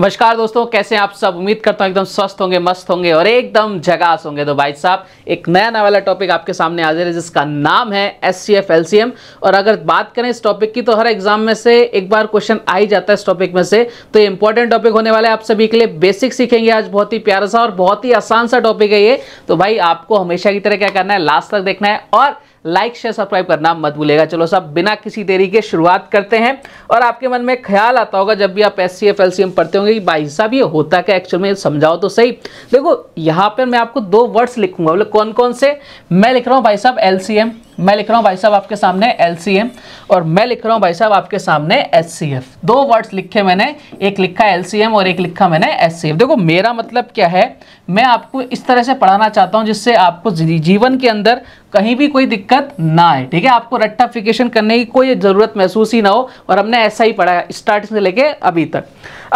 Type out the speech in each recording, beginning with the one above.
नमस्कार दोस्तों कैसे हैं आप सब उम्मीद करता हूँ एकदम स्वस्थ होंगे मस्त होंगे और एकदम जगास होंगे तो भाई साहब एक नया नया वाला टॉपिक आपके सामने आ है जिसका नाम है S C F L C M और अगर बात करें इस टॉपिक की तो हर एग्जाम में से एक बार क्वेश्चन आ ही जाता है इस टॉपिक में से तो ये इंपॉर्टेंट टॉपिक होने वाला है आप सभी के लिए बेसिक सीखेंगे आज बहुत ही प्यारा सा और बहुत ही आसान सा टॉपिक है ये तो भाई आपको हमेशा की तरह क्या करना है लास्ट तक देखना है और लाइक शेयर सब्सक्राइब करना मत भूलेगा चलो सब बिना किसी देरी के शुरुआत करते हैं और आपके मन में ख्याल आता होगा जब भी आप S C F L C M पढ़ते होंगे कि भाई साहब ये होता क्या एक्चुअल में समझाओ तो सही देखो यहाँ पर मैं आपको दो वर्ड्स लिखूंगा बोले कौन कौन से मैं लिख रहा हूँ भाई साहब एल सी एम मैं लिख रहा हूँ भाई साहब आपके सामने एल और मैं लिख रहा हूँ भाई साहब आपके सामने एस दो वर्ड्स लिखे मैंने एक लिखा एल और एक लिखा मैंने एस देखो मेरा मतलब क्या है मैं आपको इस तरह से पढ़ाना चाहता हूँ जिससे आपको जीवन के अंदर कहीं भी कोई दिक्कत ना आए ठीक है आपको रट्टाफिकेशन करने की कोई ज़रूरत महसूस ही ना हो और हमने ऐसा ही पढ़ा है स्टार्ट से लेके अभी तक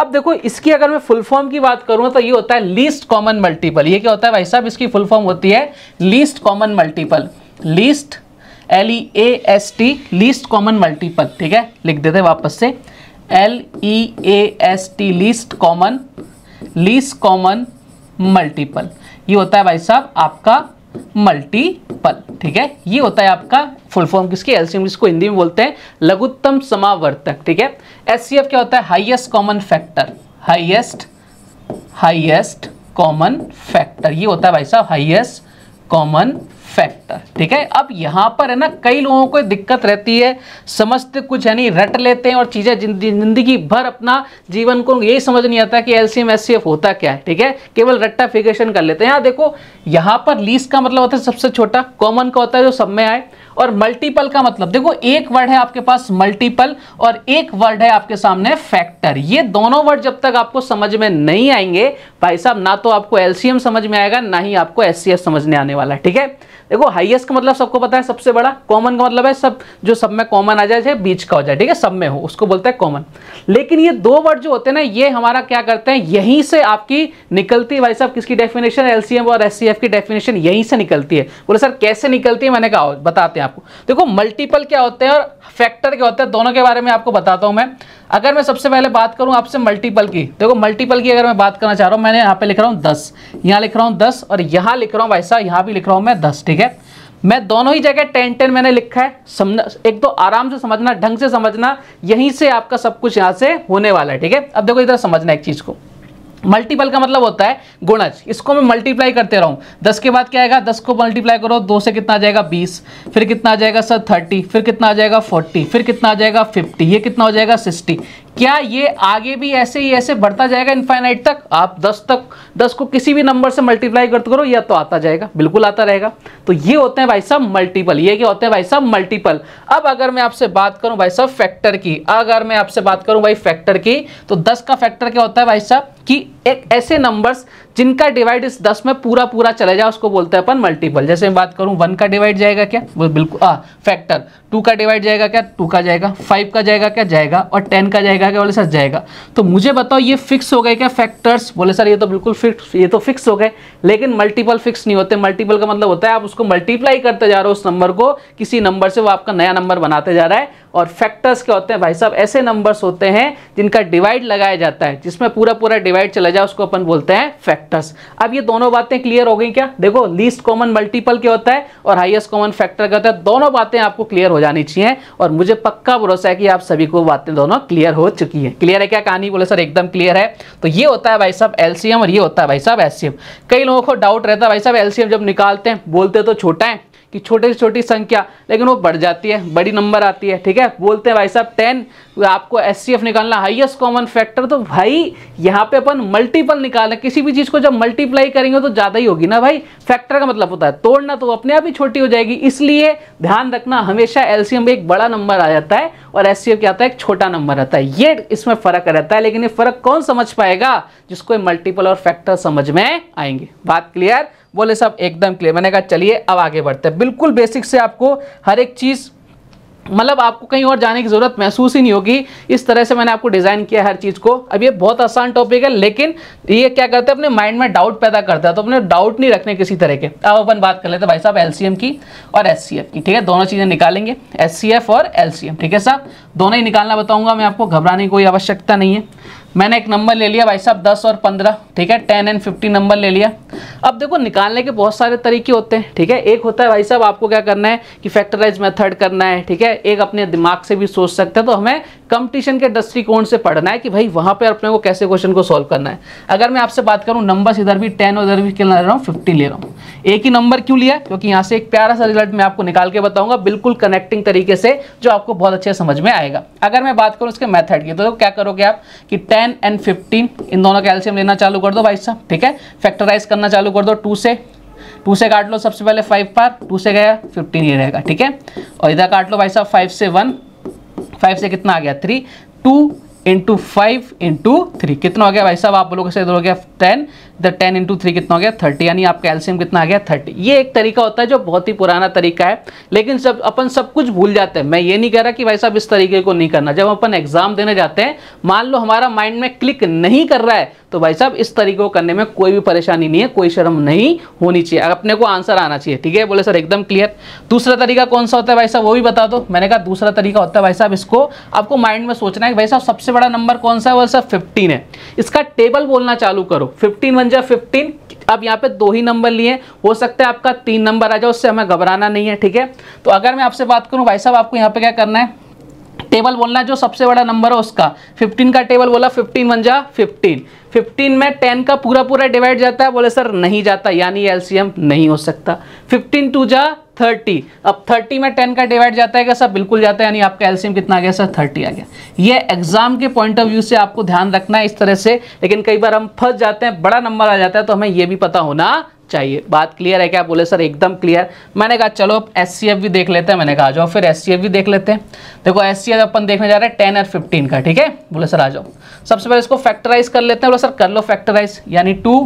अब देखो इसकी अगर मैं फुल फॉर्म की बात करूँ तो ये होता है लीस्ट कॉमन मल्टीपल ये क्या होता है भाई साहब इसकी फुल फॉर्म होती है least common multiple least L E A S T least common multiple ठीक है लिख देते वापस से L E A S T least common least common multiple ये होता है भाई साहब आपका मल्टीपल ठीक है ये होता है आपका फुल फॉर्म किसकी सी जिसको हिंदी में बोलते हैं लघुत्तम समावर्तक ठीक है एफ क्या होता है highest common factor highest highest common factor ये होता है भाई साहब हाइएस्ट कॉमन फैक्टर ठीक है अब यहाँ पर है ना कई लोगों को दिक्कत रहती है समझते कुछ यानी रट लेते हैं और चीज़ें जिंदगी भर अपना जीवन को यही समझ नहीं आता कि एलसीएम एस होता क्या है ठीक है केवल फिगेशन कर लेते हैं यहां देखो यहां पर लीज का मतलब होता है सबसे छोटा कॉमन का होता है जो सब में आए और मल्टीपल का मतलब देखो एक वर्ड है आपके पास मल्टीपल और एक वर्ड है आपके सामने फैक्टर ये दोनों वर्ड जब तक आपको समझ में नहीं आएंगे भाई साहब ना तो आपको एलसीएम समझ में आएगा ना ही आपको एस समझने आने वाला है ठीक है देखो हाईएस्ट का मतलब सबको पता है सबसे बड़ा कॉमन का मतलब है सब जो सब में कॉमन आ जाए बीच का हो जाए ठीक है सब में हो उसको बोलते हैं कॉमन लेकिन ये दो वर्ड जो होते हैं ना ये हमारा क्या करते हैं यहीं से आपकी निकलती भाई साहब किसकी डेफिनेशन एलसीएम और एस की डेफिनेशन यहीं से निकलती है बोले सर कैसे निकलती है मैंने कहा बताते हैं आपको देखो मल्टीपल क्या होते हैं और फैक्टर क्या होते हैं दोनों के बारे में आपको बताता हूँ मैं अगर मैं सबसे पहले बात करूं आपसे मल्टीपल की देखो मल्टीपल की अगर मैं बात करना चाह रहा हूँ मैंने यहाँ पे लिख रहा हूँ दस यहां लिख रहा हूं दस और यहाँ लिख रहा हूँ वैसा यहाँ भी लिख रहा हूं मैं दस ठीक है मैं दोनों ही जगह टेन टेन मैंने लिखा है समझना एक तो आराम से समझना ढंग से समझना यहीं से आपका सब कुछ यहाँ से होने वाला है ठीक है अब देखो इधर समझना एक चीज़ को मल्टीपल का मतलब होता है गुणज इसको मैं मल्टीप्लाई करते रहूँ दस के बाद क्या आएगा दस को मल्टीप्लाई करो दो से कितना आ जाएगा बीस फिर कितना आ जाएगा सर थर्टी फिर कितना आ जाएगा फोर्टी फिर कितना आ जाएगा फिफ्टी ये कितना हो जाएगा सिक्सटी क्या ये आगे भी ऐसे ही ऐसे बढ़ता जाएगा इन्फाइनाइट तक आप दस तक दस को किसी भी नंबर से मल्टीप्लाई करते करो या तो आता जाएगा बिल्कुल आता रहेगा तो ये होते हैं भाई साहब मल्टीपल ये क्या होते हैं भाई साहब मल्टीपल अब अगर मैं आपसे बात करूं भाई साहब फैक्टर की अगर मैं आपसे बात करूं भाई फैक्टर की तो दस का फैक्टर क्या होता है भाई साहब कि एक ऐसे नंबर्स जिनका डिवाइड इस दस में पूरा पूरा चले जाए उसको बोलते हैं अपन मल्टीपल जैसे मैं बात करूं वन का डिवाइड जाएगा क्या वो बिल्कुल आ फैक्टर टू का डिवाइड जाएगा क्या टू का जाएगा फाइव का जाएगा क्या जाएगा और टेन का जाएगा क्या बोले सर जाएगा तो मुझे बताओ ये फिक्स हो गए क्या फैक्टर्स बोले सर ये तो बिल्कुल फिक्स ये तो फिक्स हो गए लेकिन मल्टीपल फिक्स नहीं होते मल्टीपल का मतलब होता है आप उसको मल्टीप्लाई करते जा रहे हो उस नंबर को किसी नंबर से वो आपका नया नंबर बनाते जा रहा है और फैक्टर्स क्या होते हैं भाई साहब ऐसे नंबर्स होते हैं जिनका डिवाइड लगाया जाता है जिसमें पूरा पूरा डिवाइड चला जाए उसको अपन बोलते हैं फैक्टर्स अब ये दोनों बातें क्लियर हो गई क्या देखो लीस्ट कॉमन मल्टीपल क्या होता है और हाइएस्ट कॉमन फैक्टर क्या होता है दोनों बातें आपको क्लियर हो जानी चाहिए और मुझे पक्का भरोसा है कि आप सभी को बातें दोनों क्लियर हो चुकी है क्लियर है क्या कहानी बोले सर एकदम क्लियर है तो ये होता है भाई साहब एलसीएम और ये होता है भाई साहब एससीएम कई लोगों को डाउट रहता है भाई साहब एलसीएम जब निकालते हैं बोलते तो छोटा है कि छोटे से छोटी संख्या लेकिन वो बढ़ जाती है बड़ी नंबर आती है ठीक है बोलते हैं भाई साहब टेन आपको एस निकालना हाईएस्ट कॉमन फैक्टर तो भाई यहाँ पे अपन मल्टीपल निकालना किसी भी चीज़ को जब मल्टीप्लाई करेंगे तो ज़्यादा ही होगी ना भाई फैक्टर का मतलब होता है तोड़ना तो अपने आप ही छोटी हो जाएगी इसलिए ध्यान रखना हमेशा एलसीएम एक बड़ा नंबर आ जाता है और एस क्या आता है एक छोटा नंबर आता है ये इसमें फ़र्क रहता है लेकिन ये फ़र्क कौन समझ पाएगा जिसको मल्टीपल और फैक्टर समझ में आएंगे बात क्लियर बोले सब एकदम क्लियर मैंने कहा चलिए अब आगे बढ़ते हैं बिल्कुल बेसिक से आपको हर एक चीज़ मतलब आपको कहीं और जाने की ज़रूरत महसूस ही नहीं होगी इस तरह से मैंने आपको डिज़ाइन किया हर चीज़ को अब ये बहुत आसान टॉपिक है लेकिन ये क्या करते हैं अपने माइंड में डाउट पैदा करता है तो अपने डाउट नहीं रखने किसी तरह के अब अपन बात कर लेते हैं भाई साहब एलसीएम की और एस की ठीक है दोनों चीज़ें निकालेंगे एस और एलसीएम ठीक है साहब दोनों ही निकालना बताऊँगा मैं आपको घबराने की कोई आवश्यकता नहीं है मैंने एक नंबर ले लिया भाई साहब दस और पंद्रह ठीक है टेन एंड फिफ्टी नंबर ले लिया अब देखो निकालने के बहुत सारे तरीके होते हैं ठीक है एक होता है भाई साहब आपको क्या करना है कि फैक्टराइज मेथड करना है ठीक है एक अपने दिमाग से भी सोच सकते हैं तो हमें कंपटीशन के दृष्टिकोण से पढ़ना है कि भाई वहाँ पर अपने को कैसे क्वेश्चन को सॉल्व करना है अगर मैं आपसे बात करूँ नंबर इधर भी टेन उधर भी क्या ले रहा हूँ फिफ्टी ले रहा हूँ एक ही नंबर क्यों लिया क्योंकि यहाँ से एक प्यारा सा रिजल्ट मैं आपको निकाल के बताऊंगा बिल्कुल कनेक्टिंग तरीके से जो आपको बहुत अच्छे समझ में आएगा अगर मैं बात करूँ इसके मैथड की तो क्या करोगे आप कि टेन टेन एंड फिफ्टीन इन दोनों कैल्शियम लेना चालू कर दो भाई साहब ठीक है फैक्टराइज करना चालू कर दो टू से टू से काट लो सबसे पहले फाइव पार टू से गया फिफ्टीन ये रहेगा ठीक है और इधर काट लो भाई साहब फाइव से वन फाइव से कितना आ गया three two into five into three कितना हो गया भाई साहब आप बोलोगे से इधर हो गया ten the ten into three कितना हो गया थर्टी यानी आपका एल्सियम कितना आ गया थर्टी ये एक तरीका होता है जो बहुत ही पुराना तरीका है लेकिन जब अपन सब कुछ भूल जाते हैं मैं ये नहीं कह रहा कि भाई साहब इस तरीके को नहीं करना जब अपन एग्जाम देने जाते हैं मान लो हमारा माइंड में क्लिक नहीं कर रहा है तो भाई साहब इस तरीके को करने में कोई भी परेशानी नहीं है कोई शर्म नहीं होनी चाहिए अपने को आंसर आना चाहिए ठीक है बोले सर एकदम क्लियर दूसरा तरीका कौन सा होता है भाई साहब वो भी बता दो मैंने कहा दूसरा तरीका होता है भाई साहब इसको आपको माइंड में सोचना है भाई साहब सबसे बड़ा नंबर कौन सा है वो सर फिफ्टीन है इसका टेबल बोलना चालू करो फिफ्टीन वन जा फिफ्टीन अब यहाँ पे दो ही नंबर लिए हो सकता है आपका तीन नंबर आ जाए उससे हमें घबराना नहीं है ठीक है तो अगर मैं आपसे बात करूँ भाई साहब आपको यहाँ पे क्या करना है टेबल बोलना जो सबसे बड़ा नंबर है उसका 15 का टेबल बोला 15 वन जा 15 15 में 10 का पूरा पूरा डिवाइड जाता है बोले सर नहीं जाता यानी एलसीएम नहीं हो सकता 15 टू जा थर्टी अब थर्टी में टेन का डिवाइड जाता है क्या सर बिल्कुल जाता है यानी आपका एलसीएम कितना आ गया सर थर्टी आ गया ये एग्जाम के पॉइंट ऑफ व्यू से आपको ध्यान रखना है इस तरह से लेकिन कई बार हम फंस जाते हैं बड़ा नंबर आ जाता है तो हमें यह भी पता होना चाहिए बात क्लियर है क्या बोले सर एकदम क्लियर मैंने कहा चलो अब एस भी देख लेते हैं मैंने कहा आ जाओ फिर एस भी देख लेते हैं देखो एस अपन देखने जा रहे हैं टेन और फिफ्टीन का ठीक है बोले सर आ जाओ सबसे पहले इसको फैक्टराइज कर लेते हैं बोले सर कर लो फैक्टराइज यानी टू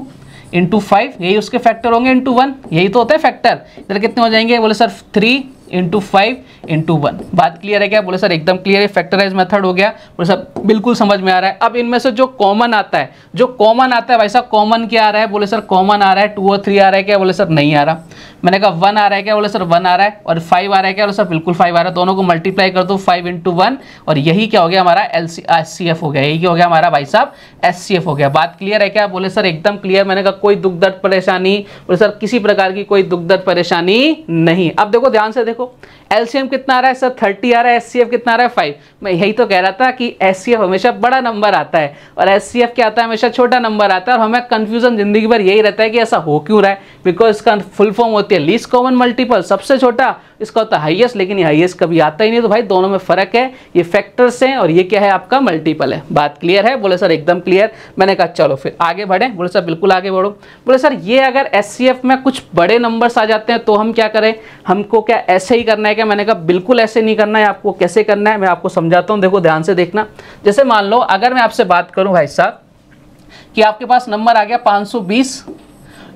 इंटू फाइव यही उसके फैक्टर होंगे इंटू वन यही तो होते हैं फैक्टर इधर कितने हो जाएंगे बोले sir three into five into one बात क्लियर है क्या बोले सर एकदम क्लियर है फैक्टराइज मेथड हो गया बोले सर बिल्कुल समझ में आ रहा है अब इनमें से जो कॉमन आता है जो कॉमन आता है भाई साहब कॉमन क्या आ रहा है बोले सर कॉमन आ रहा है टू और थ्री आ रहा है क्या बोले सर नहीं आ रहा मैंने कहा वन आ रहा है क्या बोले सर वन आ रहा है और फाइव आ रहा है क्या बोले सर बिल्कुल फाइव आ रहा है दोनों को मल्टीप्लाई कर दो फाइव इंटू वन और यही क्या हो गया हमारा L C S C F हो गया यही क्या हो गया हमारा भाई साहब एस सी एफ हो गया बात क्लियर है क्या बोले सर एकदम क्लियर मैंने कहा कोई दुख दर्द परेशानी बोले सर किसी प्रकार की कोई दुख दर्द परेशानी नहीं अब देखो ध्यान से देखो luego एलसीएम कितना आ रहा है सर थर्टी आ रहा है एससीएफ कितना आ रहा है फाइव मैं यही तो कह रहा था कि एससीएफ हमेशा बड़ा नंबर आता है और एससीएफ क्या आता है हमेशा छोटा नंबर आता है और हमें कंफ्यूजन जिंदगी भर यही रहता है कि ऐसा हो क्यों रहा है बिकॉज इसका फुल फॉर्म होती है लीस्ट कॉमन मल्टीपल सबसे छोटा इसका होता है हाइएस्ट लेकिन ये हाइएस्ट कभी आता ही नहीं तो भाई दोनों में फ़र्क है ये फैक्टर्स हैं और ये क्या है आपका मल्टीपल है बात क्लियर है बोले सर एकदम क्लियर मैंने कहा चलो फिर आगे बढ़े बोले सर बिल्कुल आगे बढ़ो बोले सर ये अगर एस में कुछ बड़े नंबर्स आ जाते हैं तो हम क्या करें हमको क्या ऐसे ही करना है क्या मैंने कहा बिल्कुल ऐसे नहीं करना है आपको कैसे करना है मैं आपको समझाता हूँ देखो ध्यान से देखना जैसे मान लो अगर मैं आपसे बात करूँ भाई साहब कि आपके पास नंबर आ गया पाँच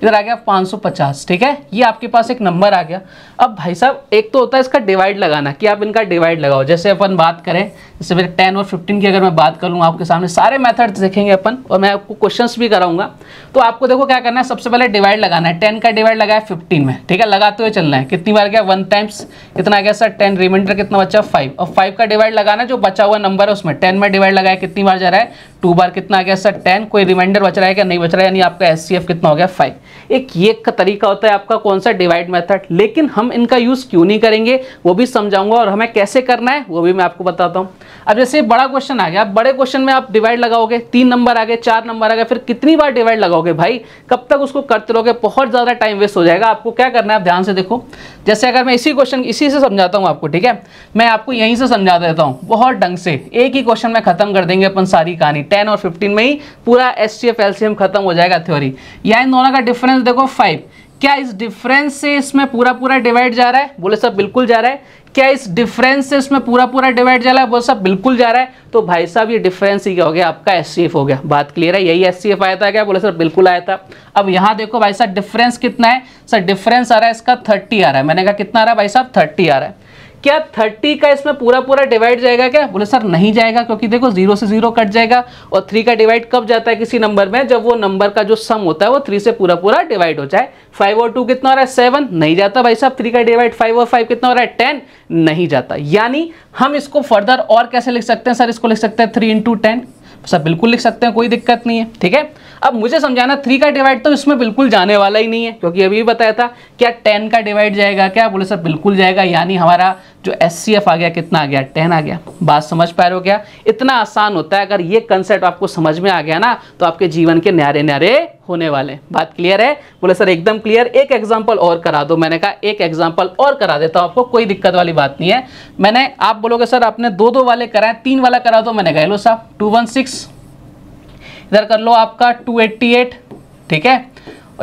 इधर आ गया 550 ठीक है ये आपके पास एक नंबर आ गया अब भाई साहब एक तो होता है इसका डिवाइड लगाना कि आप इनका डिवाइड लगाओ जैसे अपन बात करें जैसे फिर 10 और 15 की अगर मैं बात करूँ आपके सामने सारे मेथड देखेंगे अपन और मैं आपको क्वेश्चन भी कराऊंगा तो आपको देखो क्या करना है सबसे पहले डिवाइड लगाना है टेन का डिवाइड लगाया फिफ्टीन में ठीक है लगाते हुए चलना है कितनी बार गया वन टाइम्स कितना आ गया सर टेन रिमाइंडर कितना बचा फाइव और फाइव का डिवाइड लगाना जो बचा हुआ नंबर है उसमें टेन में डिवाइड लगाया कितनी बार जा रहा है टू बार कितना आ गया सर टेन कोई रिमाइंडर बच रहा है क्या नहीं बच रहा है यानी आपका एस कितना हो गया फाइव एक ये का तरीका होता है आपका कौन सा डिवाइड मेथड लेकिन हम इनका यूज़ क्यों नहीं करेंगे वो भी समझाऊंगा और हमें कैसे करना है वो भी मैं आपको बताता हूँ अब जैसे बड़ा क्वेश्चन आ गया बड़े क्वेश्चन में आप डिवाइड लगाओगे तीन नंबर आ गए चार नंबर आ गए फिर कितनी बार डिवाइड लगाओगे भाई कब तक उसको करते रहोगे बहुत ज़्यादा टाइम वेस्ट हो जाएगा आपको क्या करना है आप ध्यान से देखो जैसे अगर मैं इसी क्वेश्चन इसी से समझाता हूँ आपको ठीक है मैं आपको यहीं से समझा देता हूँ बहुत ढंग से एक ही क्वेश्चन में खत्म कर देंगे अपन सारी कहानी टेन और फिफ्टीन में ही पूरा एस टी एफ एलसीएम खत्म हो जाएगा थ्योरी या इन दोनों का डिफरेंस देखो फाइव क्या इस डिफरेंस से इसमें पूरा पूरा डिवाइड जा रहा है बोले सब बिल्कुल जा रहा है क्या इस डिफरेंस से इसमें पूरा पूरा डिवाइड जा रहा है बोले सब बिल्कुल जा रहा है तो भाई साहब ये डिफरेंस ही क्या हो गया आपका एस हो गया बात क्लियर है यही एस आया था क्या बोले सर बिल्कुल आया था अब यहाँ देखो भाई साहब डिफरेंस कितना है सर डिफरेंस आ रहा है इसका थर्टी आ रहा है मैंने कहा कितना आ रहा है भाई साहब थर्टी आ रहा है क्या थर्टी का इसमें पूरा पूरा डिवाइड जाएगा क्या बोले सर नहीं जाएगा क्योंकि देखो जीरो से जीरो कट जाएगा और थ्री का डिवाइड कब जाता है किसी नंबर में जब वो नंबर का जो सम होता है वो थ्री से पूरा पूरा डिवाइड हो जाए फाइव और टू कितना हो रहा है सेवन नहीं जाता भाई साहब थ्री का डिवाइड फाइव और फाइव कितना हो रहा है टेन नहीं जाता यानी हम इसको फर्दर और कैसे लिख सकते हैं सर इसको लिख सकते हैं थ्री इंटू टेन सब बिल्कुल लिख सकते हैं कोई दिक्कत नहीं है ठीक है अब मुझे समझाना थ्री का डिवाइड तो इसमें बिल्कुल जाने वाला ही नहीं है क्योंकि अभी भी बताया था क्या टेन का डिवाइड जाएगा क्या बोले सर बिल्कुल जाएगा यानी हमारा जो एस आ गया कितना आ गया टेन आ गया बात समझ पा रहे हो क्या इतना आसान होता है अगर ये कंसेप्ट आपको समझ में आ गया ना तो आपके जीवन के न्यारे न्यारे होने वाले बात क्लियर है बोले सर एकदम क्लियर एक एग्जाम्पल और करा दो मैंने कहा एक एग्जाम्पल और करा देता तो हूँ आपको कोई दिक्कत वाली बात नहीं है मैंने आप बोलोगे सर आपने दो दो वाले कराए तीन वाला करा दो मैंने कहा लो साहब टू इधर कर लो आपका टू ठीक है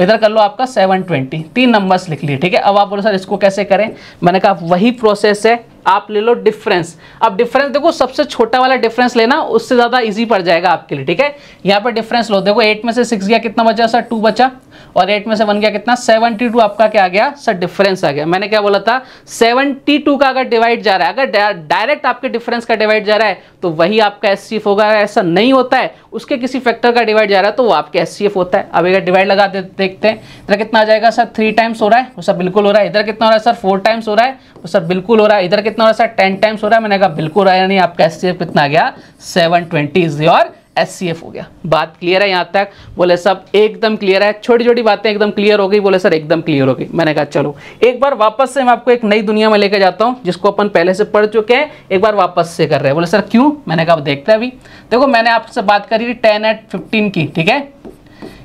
इधर कर लो आपका 720 तीन नंबर्स लिख लिए ठीक है अब आप बोलो सर इसको कैसे करें मैंने कहा वही प्रोसेस है आप ले लो डिफरेंस अब डिफरेंस देखो सबसे छोटा वाला डिफरेंस लेना उससे ज़्यादा इजी पड़ जाएगा आपके लिए ठीक है यहाँ पर डिफरेंस लो देखो एट में से सिक्स गया कितना बचा सर टू बचा और एट में से बन गया कितना सेवनटी टू आपका क्या आ गया सर डिफरेंस आ गया मैंने क्या बोला था सेवनटी टू का अगर डिवाइड जा रहा है अगर डायरेक्ट आपके डिफरेंस का डिवाइड जा रहा है तो वही आपका एस होगा ऐसा नहीं होता है उसके किसी फैक्टर का डिवाइड जा रहा है तो वो आपके एस होता है अब अगर डिवाइड लगा दे, देखते हैं इधर कितना आ जाएगा सर थ्री टाइम्स हो रहा है वो सर बिल्कुल हो रहा है इधर कितना हो रहा है सर फोर टाइम्स हो रहा है वो सर बिल्कुल हो रहा है इधर कितना हो रहा है सर टेन टाइम्स हो रहा है मैंने कहा बिल्कुल हो रहा है यानी आपका एस कितना आ गया seven twenty is your S हो गया बात क्लियर है यहाँ तक बोले सब एकदम क्लियर है छोटी छोटी बातें एकदम क्लियर हो गई बोले सर एकदम क्लियर हो गई मैंने कहा चलो एक बार वापस से मैं आपको एक नई दुनिया में लेकर जाता हूँ जिसको अपन पहले से पढ़ चुके हैं एक बार वापस से कर रहे हैं बोले सर क्यों मैंने कहा देखते हैं अभी देखो मैंने आपसे बात करी थी टेन एट फिफ्टीन की ठीक है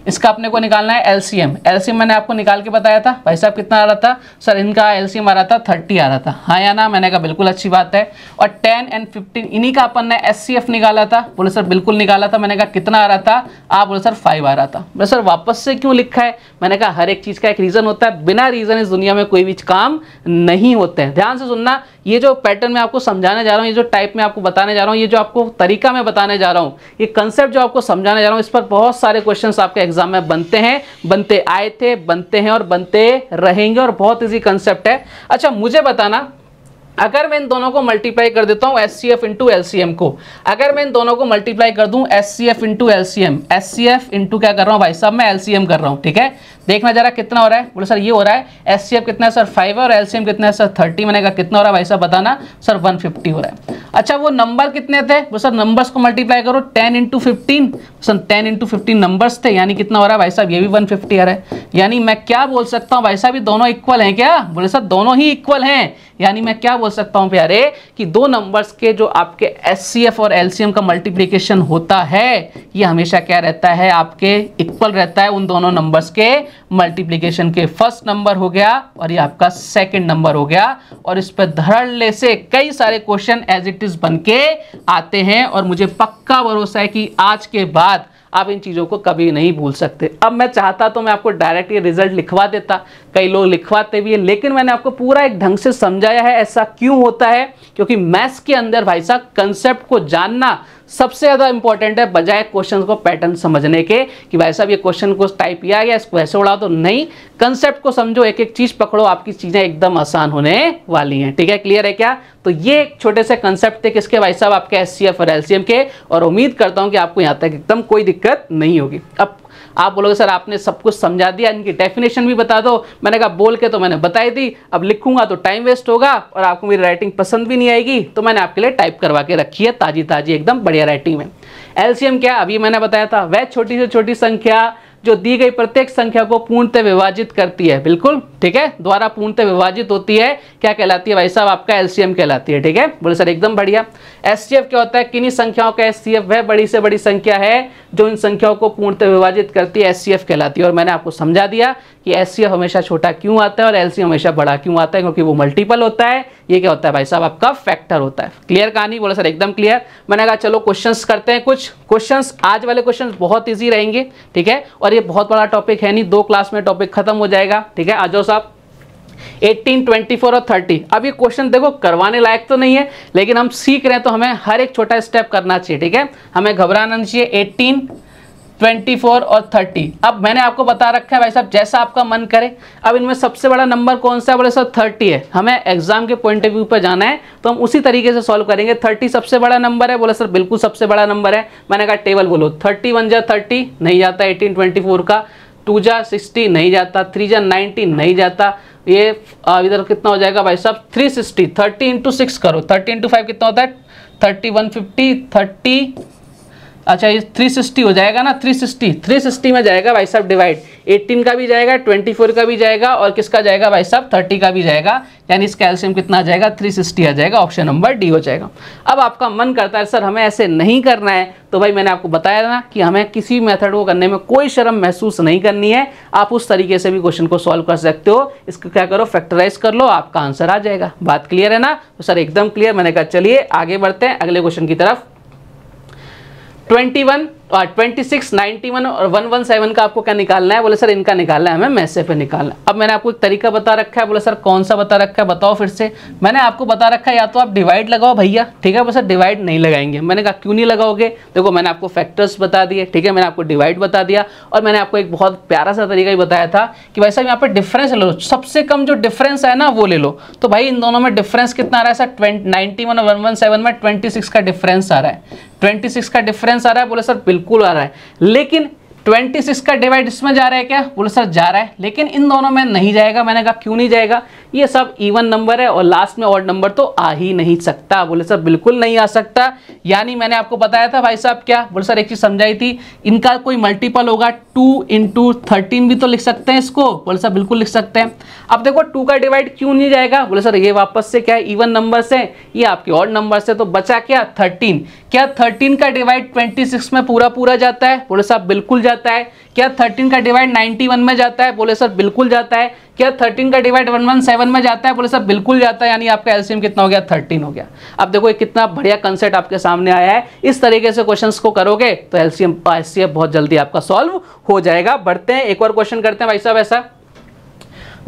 इसका अपने को निकालना है एलसीएम एलसीएम मैंने आपको निकाल के बताया था भाई साहब कितना आ रहा था सर इनका एलसीएम आ रहा था थर्टी आ रहा था हाँ या ना मैंने कहा बिल्कुल अच्छी बात है और टेन एंड फिफ्टीन इन्हीं का अपन ने एस निकाला था बोले सर बिल्कुल निकाला था मैंने कहा कितना आ रहा था आप बोले सर फाइव आ रहा था बोले सर वापस से क्यों लिखा है मैंने कहा हर एक चीज़ का एक रीज़न होता है बिना रीज़न इस दुनिया में कोई भी काम नहीं होते हैं ध्यान से सुनना ये जो पैटर्न मैं आपको समझाने जा रहा हूँ ये जो टाइप में आपको बताने जा रहा हूँ ये जो आपको तरीका मैं बताने जा रहा हूँ ये कंसेप्ट जो आपको समझाने जा रहा हूँ इस पर बहुत सारे क्वेश्चन आपके एग्जाम में बनते हैं बनते आए थे बनते हैं और बनते रहेंगे और बहुत ईजी कंसेप्ट है अच्छा मुझे बताना अगर मैं इन दोनों को मल्टीप्लाई कर देता हूँ S C F into L C M को अगर मैं इन दोनों को मल्टीप्लाई कर दूँ S C F into L C M S C F into क्या कर रहा हूँ भाई साहब मैं एल सी एम कर रहा हूँ ठीक है देखना जरा कितना हो रहा है बोले सर ये हो रहा है एस सी एफ कितना है सर फाइव और एल सी एम कितना है सर थर्टी मैंने कहा कितना हो रहा है भाई साहब बताना सर वन फिफ्टी हो रहा है अच्छा वो नंबर कितने थे बोले सर नंबर्स को मल्टीप्लाई करो ten into fifteen sir ten into fifteen numbers थे यानी कितना हो रहा है भाई साहब ये भी वन फिफ्टी आ रहा है यानी मैं क्या बोल सकता हूँ भाई साहब ये दोनों इक्वल हैं क्या बोले सर दोनों ही इक्वल हैं यानी मैं क्या बोल सकता हूँ प्यारे कि दो नंबर्स के जो आपके एस और एल का मल्टीप्लीकेशन होता है ये हमेशा क्या रहता है आपके इक्वल रहता है उन दोनों नंबर्स के मल्टीप्लीकेशन के फर्स्ट नंबर हो गया और ये आपका सेकंड नंबर हो गया और इस पर धड़ल्ले से कई सारे क्वेश्चन एज इट इज़ बन के आते हैं और मुझे पक्का भरोसा है कि आज के बाद आप इन चीज़ों को कभी नहीं भूल सकते अब मैं चाहता तो मैं आपको डायरेक्ट ये रिजल्ट लिखवा देता कई लोग लिखवाते भी है लेकिन मैंने आपको पूरा एक ढंग से समझाया है ऐसा क्यों होता है क्योंकि मैथ्स के अंदर भाई साहब कंसेप्ट को जानना सबसे ज़्यादा इंपॉर्टेंट है बजाय क्वेश्चन को पैटर्न समझने के कि भाई साहब ये क्वेश्चन को टाइप किया गया इसको ऐसे उड़ा दो नहीं कंसेप्ट को समझो एक एक चीज़ पकड़ो आपकी चीज़ें एकदम आसान होने वाली हैं ठीक है क्लियर है क्या तो ये एक छोटे से कंसेप्ट थे किसके भाई साहब आपके एस और एल के और उम्मीद करता हूं कि आपको यहां तक एकदम कोई दिक्कत नहीं होगी अब आप बोलोगे सर आपने सब कुछ समझा दिया इनकी डेफिनेशन भी बता दो मैंने कहा बोल के तो मैंने बताई दी अब लिखूंगा तो टाइम वेस्ट होगा और आपको मेरी राइटिंग पसंद भी नहीं आएगी तो मैंने आपके लिए टाइप करवा के रखी है ताजी ताजी एकदम बढ़िया राइटिंग में एलसीएम क्या अभी मैंने बताया था वह छोटी से छोटी संख्या जो दी गई प्रत्येक संख्या को पूर्णतः विभाजित करती है बिल्कुल ठीक है द्वारा पूर्णतः विभाजित होती है क्या कहलाती है भाई साहब आपका एलसीएम कहलाती है ठीक है बोले सर एकदम बढ़िया एससीएफ क्या होता है किन्हीं संख्याओं का एससीएफ वह बड़ी से बड़ी संख्या है जो इन संख्याओं को पूर्णतः विभाजित करती है एससीएफ कहलाती है और मैंने आपको समझा दिया कि एस हमेशा छोटा क्यों आता है और एल हमेशा बड़ा क्यों आता है क्योंकि वो मल्टीपल होता है ये क्या होता है भाई साहब आपका फैक्टर होता है क्लियर कहानी बोला सर एकदम क्लियर मैंने कहा चलो क्वेश्चंस करते हैं कुछ क्वेश्चंस आज वाले क्वेश्चंस बहुत इजी रहेंगे ठीक है और ये बहुत बड़ा टॉपिक है नहीं दो क्लास में टॉपिक खत्म हो जाएगा ठीक है आजो साहब 18, 24 और 30 अब ये क्वेश्चन देखो करवाने लायक तो नहीं है लेकिन हम सीख रहे हैं तो हमें हर एक छोटा स्टेप करना चाहिए ठीक है हमें घबराना नहीं चाहिए 18 ट्वेंटी फोर और थर्टी अब मैंने आपको बता रखा है भाई साहब जैसा आपका मन करे अब इनमें सबसे बड़ा नंबर कौन सा है बोले सर थर्टी है हमें एग्जाम के पॉइंट ऑफ व्यू पर जाना है तो हम उसी तरीके से सॉल्व करेंगे थर्टी सबसे बड़ा नंबर है बोले सर बिल्कुल सबसे बड़ा नंबर है मैंने कहा टेबल बोलो थर्टी वन जा थर्टी नहीं जाता एटीन ट्वेंटी फोर का टू जा सिक्सटी नहीं जाता थ्री जा नाइनटी नहीं जाता ये इधर कितना हो जाएगा भाई साहब three sixty thirty into six करो थर्टी इंटू फाइव कितना होता है थर्टी वन फिफ्टी थर्टी अच्छा ये थ्री सिक्सटी हो जाएगा ना थ्री सिक्सटी थ्री सिक्सटी में जाएगा भाई साहब डिवाइड एट्टीन का भी जाएगा ट्वेंटी फोर का भी जाएगा और किसका जाएगा भाई साहब थर्टी का भी जाएगा यानी इस कैल्शियम कितना आ जाएगा थ्री सिक्सटी आ जाएगा ऑप्शन नंबर डी हो जाएगा अब आपका मन करता है सर हमें ऐसे नहीं करना है तो भाई मैंने आपको बताया ना कि हमें किसी मेथड को करने में कोई शर्म महसूस नहीं करनी है आप उस तरीके से भी क्वेश्चन को सॉल्व कर सकते हो इसको क्या करो फैक्टराइज कर लो आपका आंसर आ जाएगा बात क्लियर है ना तो सर एकदम क्लियर मैंने कहा चलिए आगे बढ़ते हैं अगले क्वेश्चन की तरफ 21 ट्वेंटी सिक्स नाइन्टी वन और वन वन सेवन का आपको क्या निकालना है बोले सर इनका निकालना है हमें मैसे पे निकालना अब मैंने आपको एक तरीका बता रखा है बोले सर कौन सा बता रखा है बताओ फिर से मैंने आपको बता रखा है या तो आप डिवाइड लगाओ भैया ठीक है बोले सर डिवाइड नहीं लगाएंगे मैंने कहा क्यों नहीं लगाओगे देखो मैंने आपको फैक्टर्स बता दिए ठीक है मैंने आपको डिवाइड बता दिया और मैंने आपको एक बहुत प्यारा सा तरीका ही बताया था कि भाई साहब यहाँ पर डिफरेंस ले लो सबसे कम जो डिफरेंस है ना वो ले लो तो भाई इन दोनों में डिफरेंस कितना आ रहा है सर ट्वेंटी नाइन्टी वन और वन वन सेवन में ट्वेंटी सिक्स का डिफरेंस आ रहा है ट्वेंटी सिक्स का डिफरेंस आ रहा है बोले सर बिल्कुल बिल्कुल आ रहा है लेकिन ट्वेंटी सिक्स का डिवाइड इसमें जा रहा है क्या बोले सर जा रहा है लेकिन इन दोनों में नहीं जाएगा मैंने कहा क्यों नहीं जाएगा ये सब इवन नंबर है और लास्ट में ऑड नंबर तो आ ही नहीं सकता बोले सर बिल्कुल नहीं आ सकता यानी मैंने आपको बताया था भाई साहब क्या बोले सर एक चीज़ समझाई थी इनका कोई मल्टीपल होगा टू इंटू थर्टीन भी तो लिख सकते हैं इसको बोले सर बिल्कुल लिख सकते हैं अब देखो टू का डिवाइड क्यों नहीं जाएगा बोले सर ये वापस से क्या है इवन नंबर से ये आपके ऑड नंबर से तो बचा क्या थर्टीन क्या थर्टीन का डिवाइड ट्वेंटी में पूरा पूरा जाता है बोले साहब बिल्कुल जाता है क्या थर्टीन का डिवाइड नाइनटी वन में जाता है बोले सर बिल्कुल जाता है क्या थर्टीन का डिवाइड वन वन सेवन में जाता है बोले सर बिल्कुल जाता है यानी आपका एलसीएम कितना हो गया थर्टीन हो गया अब देखो ये कितना बढ़िया कंसेप्ट आपके सामने आया है इस तरीके से क्वेश्चन को करोगे तो एलसीएम एलसीएफ बहुत जल्दी आपका सॉल्व हो जाएगा बढ़ते हैं एक और क्वेश्चन करते हैं भाई साहब ऐसा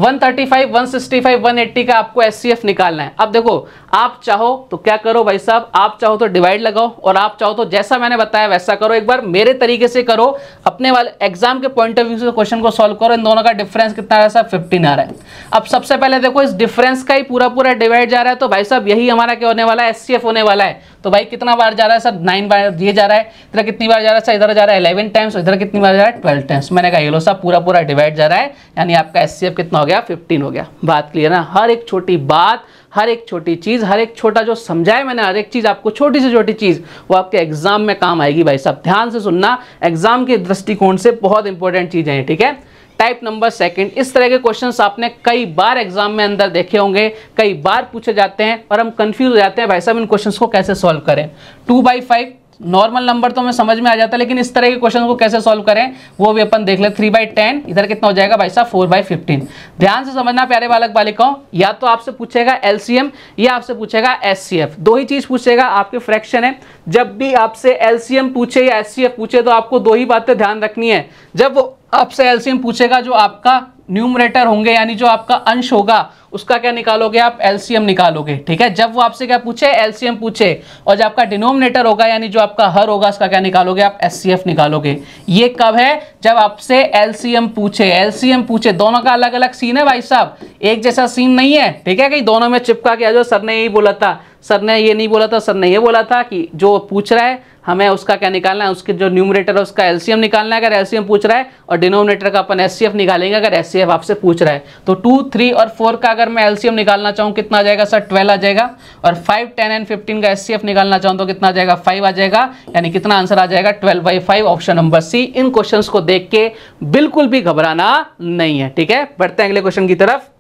135, 165, 180 का आपको एस निकालना है अब देखो आप चाहो तो क्या करो भाई साहब आप चाहो तो डिवाइड लगाओ और आप चाहो तो जैसा मैंने बताया वैसा करो एक बार मेरे तरीके से करो अपने वाले एग्जाम के पॉइंट ऑफ व्यू से क्वेश्चन को सॉल्व करो इन दोनों का डिफरेंस कितना रहा साहब फिफ्टीन आ रहा है अब सबसे पहले देखो इस डिफरेंस का ही पूरा पूरा डिवाइड जा रहा है तो भाई साहब यही हमारा क्या होने वाला है एस होने वाला है तो भाई कितना बार जा रहा है सर नाइन बार ये जा रहा है इधर कितनी बार जा रहा है सर इधर जा रहा है इलेवन टाइम्स इधर कितनी बार जा रहा है ट्वेल्व टाइम्स मैंने कहा ये लो साहब पूरा पूरा डिवाइड जा रहा है यानी आपका एस कितना हो गया फिफ्टीन हो गया बात क्लियर ना हर एक छोटी बात हर एक छोटी चीज़ हर एक छोटा जो समझाए मैंने हर एक चीज़ आपको छोटी से छोटी चीज़ वो आपके एग्ज़ाम में काम आएगी भाई साहब ध्यान से सुनना एग्ज़ाम के दृष्टिकोण से बहुत इंपॉर्टेंट चीज़ें है ठीक है टाइप नंबर सेकंड इस तरह के क्वेश्चंस आपने कई बार एग्जाम में अंदर देखे होंगे कई बार पूछे जाते हैं और हम कंफ्यूज हो जाते हैं भाई साहब इन क्वेश्चंस को कैसे सॉल्व करें two by five normal number तो हमें समझ में आ जाता है लेकिन इस तरह के क्वेश्चन को कैसे सॉल्व करें वो भी अपन देख ले थ्री बाई टेन इधर कितना हो जाएगा भाई साहब फोर बाई फिफ्टीन ध्यान से समझना प्यारे बालक बालिकाओं या तो आपसे पूछेगा एलसीएम या आपसे पूछेगा एस दो ही चीज पूछेगा आपके फ्रैक्शन है जब भी आपसे एलसीएम पूछे या एस पूछे तो आपको दो ही बातें ध्यान रखनी है जब वो आपसे एलसीएम पूछेगा जो आपका न्यूमरेटर होंगे यानी जो आपका अंश होगा उसका क्या निकालोगे आप एलसीएम निकालोगे ठीक है जब वो आपसे क्या पूछे एलसीएम पूछे और जब आपका डिनोमिनेटर होगा यानी जो आपका हर होगा उसका क्या निकालोगे आप एससीएफ निकालोगे ये कब है जब आपसे एलसीएम पूछे एलसीएम पूछे दोनों का अलग अलग सीन है भाई साहब एक जैसा सीन नहीं है ठीक है कहीं दोनों में चिपका के जो सर ने यही बोला था सर ने ये नहीं बोला था सर ने ये बोला था कि जो पूछ रहा है हमें उसका क्या निकालना है उसके जो न्यूमरेटर है उसका एलसीएम निकालना है अगर एलसीएम पूछ रहा है और डिनोमिनेटर का अपन एस निकालेंगे अगर एस आपसे पूछ रहा है तो टू थ्री और फोर का अगर मैं एलसीएम निकालना चाहूँ कितना आ जाएगा सर ट्वेल्व आ जाएगा और फाइव टेन एंड फिफ्टीन का एस निकालना चाहूँ तो कितना आ जाएगा फाइव आ जाएगा यानी कितना आंसर आ जाएगा twelve by five option number C इन क्वेश्चन को देख के बिल्कुल भी घबराना नहीं है ठीक है बढ़ते हैं अगले क्वेश्चन की तरफ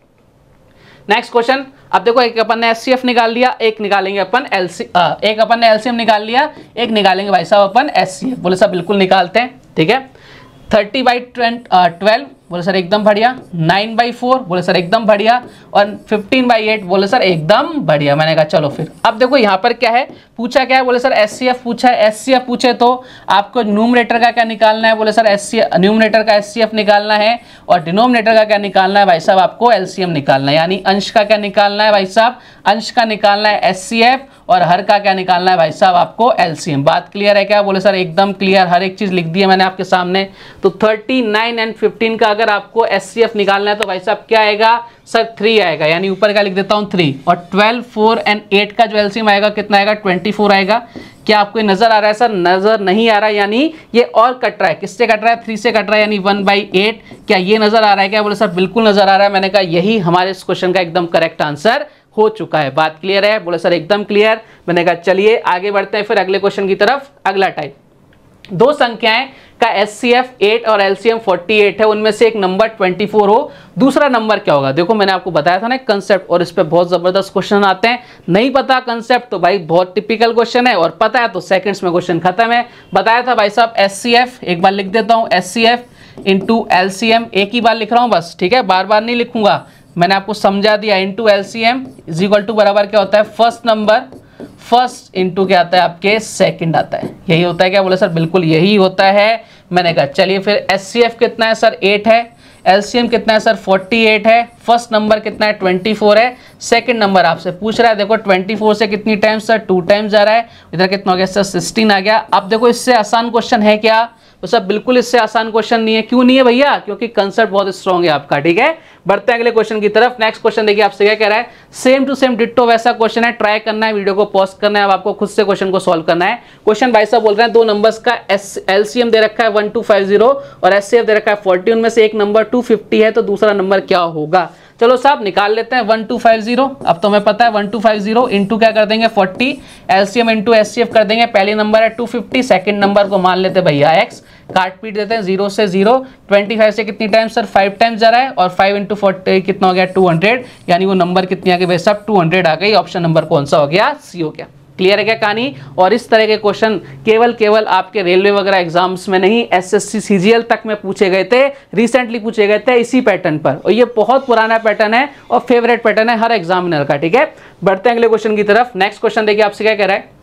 नेक्स्ट क्वेश्चन अब देखो एक अपन ने एस निकाल लिया एक निकालेंगे अपन एल एक अपन ने एलसीएम निकाल लिया एक निकालेंगे भाई साहब अपन एस बोले साहब बिल्कुल निकालते हैं ठीक है थर्टी बाई ट्वेंट ट्वेल्व बोले सर एकदम बढ़िया नाइन बाई फोर बोले सर एकदम बढ़िया और फिफ्टीन बाई एट बोले सर एकदम बढ़िया मैंने कहा चलो फिर अब देखो यहाँ पर क्या है पूछा क्या है बोले सर एस सी एफ पूछा है एस सी एफ पूछे तो आपको न्यूमरेटर का क्या निकालना है बोले सर एस सी न्यूमरेटर का एस सी एफ निकालना है और डिनोमिनेटर का क्या निकालना है भाई साहब आपको एल सी एम निकालना है यानी अंश का क्या निकालना है भाई साहब अंश का निकालना है एस सी एफ और हर का क्या निकालना है भाई साहब आपको एलसीएम बात क्लियर है क्या बोले सर एकदम क्लियर हर एक चीज़ लिख दी है मैंने आपके सामने तो 39 एंड 15 का अगर आपको एस निकालना है तो भाई साहब क्या आएगा सर थ्री आएगा यानी ऊपर का लिख देता हूँ थ्री और ट्वेल्व फोर एंड एट का जो एलसीएम आएगा कितना आएगा ट्वेंटी फोर आएगा क्या आपको नज़र आ रहा है सर नज़र नहीं आ रहा यानी ये और कट रहा है किससे कट रहा है थ्री से कट रहा है यानी वन बाई एट क्या ये नज़र आ रहा है क्या बोले सर बिल्कुल नज़र आ रहा है मैंने कहा यही हमारे इस क्वेश्चन का एकदम करेक्ट आंसर हो चुका है बात क्लियर है बोले सर एकदम क्लियर मैंने कहा चलिए आगे बढ़ते हैं फिर अगले क्वेश्चन की तरफ अगला टाइप दो संख्याएं का एस सी एफ एट और L C M forty eight है उनमें से एक नंबर ट्वेंटी फोर हो दूसरा नंबर क्या होगा देखो मैंने आपको बताया था ना कंसेप्ट और इस पर बहुत ज़बरदस्त क्वेश्चन आते हैं नहीं पता कंसेप्ट तो भाई बहुत टिपिकल क्वेश्चन है और पता है तो सेकंड्स में क्वेश्चन खत्म है बताया था भाई साहब एस सी एफ एक बार लिख देता हूँ S C F into L C M एक ही बार लिख रहा हूँ बस ठीक है बार बार नहीं लिखूंगा मैंने आपको समझा दिया into L C M is equal to बराबर क्या होता है फर्स्ट नंबर फर्स्ट इंटू क्या आता है आपके सेकंड आता है यही होता है क्या बोले सर बिल्कुल यही होता है मैंने कहा चलिए फिर एस कितना है सर एट है एल कितना है सर 48 है फर्स्ट नंबर कितना है 24 है सेकंड नंबर आपसे पूछ रहा है देखो 24 से कितनी टाइम्स सर टू टाइम्स जा रहा है इधर कितना हो गया सर 16 आ गया अब देखो इससे आसान क्वेश्चन है क्या तो सर बिल्कुल इससे आसान क्वेश्चन नहीं है क्यों नहीं है भैया क्योंकि कंसर्ट बहुत स्ट्रॉन्ग है आपका ठीक है बढ़ते हैं अगले क्वेश्चन की तरफ नेक्स्ट क्वेश्चन देखिए आपसे क्या कह रहा है सेम टू सेम डिटो वैसा क्वेश्चन है ट्राई करना है वीडियो को पॉज करना है अब आपको खुद से क्वेश्चन को सॉल्व करना है क्वेश्चन भाई साहब बोल रहे हैं दो नंबर का एस एलसीएम दे रखा है वन टू फाइव जीरो और एस दे रखा है फोर्टी उनमें से एक नंबर टू फिफ्टी है तो दूसरा नंबर क्या होगा चलो साहब निकाल लेते हैं वन टू फाइव जीरो अब तो हमें पता है one two five zero into क्या कर देंगे फोर्टी एलसीएम इंटू एस कर देंगे पहले नंबर है टू फिफ्टी सेकेंड नंबर को मान लेते भैया एक्स काट पीट देते हैं जीरो से जीरो ट्वेंटी फाइव से कितनी टाइम सर फाइव टाइम्स जा रहा है और फाइव इंटू फोर्टी कितना हो गया टू हंड्रेड यानी वो नंबर कितनी आ गई भाई साहब टू हंड्रेड आ गई ऑप्शन नंबर कौन सा हो गया सी हो गया क्लियर है क्या कहानी और इस तरह के क्वेश्चन केवल केवल आपके रेलवे वगैरह एग्जाम्स में नहीं एसएससी सीजीएल तक में पूछे गए थे रिसेंटली पूछे गए थे इसी पैटर्न पर और ये बहुत पुराना पैटर्न है और फेवरेट पैटर्न है हर एग्जामिनर का ठीक है बढ़ते हैं अगले क्वेश्चन की तरफ नेक्स्ट क्वेश्चन देखिए आपसे क्या कह रहा है